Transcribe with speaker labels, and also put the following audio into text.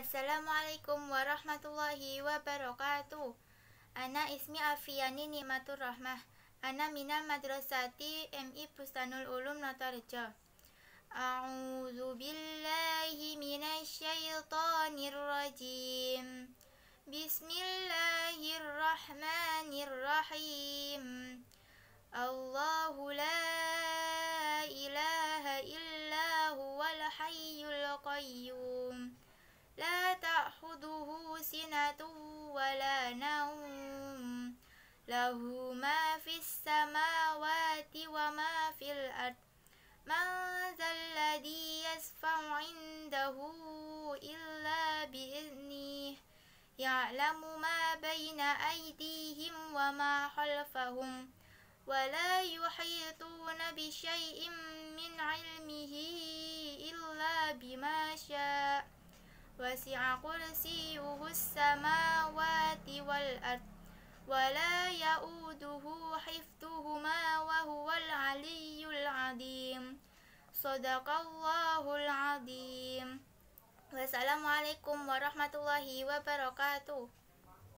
Speaker 1: Assalamualaikum warahmatullahi wabarakatuh. Ana ismi Afiani Nimatur Rahmah. Ana mina madrasati MI Bustanul Ulum Notarejo. A'udzu billahi minasyaitonir rajim. Bismillahirrahmanirrahim. Allahu la ilaha illa huwal hayyul qayyum. لا تأخذه سنة ولا نوم له ما في السماوات وما في الأرض من ذا الذي يشفع عنده إلا بإذنه يعلم ما بين أيديهم وما خلفهم ولا يحيطون بشيء من علمه إلا بما شاء وسع كرسيه السماوات والأرض ولا يؤوده حفظهما وهو العلي العظيم صدق الله العظيم والسلام عليكم ورحمة الله وبركاته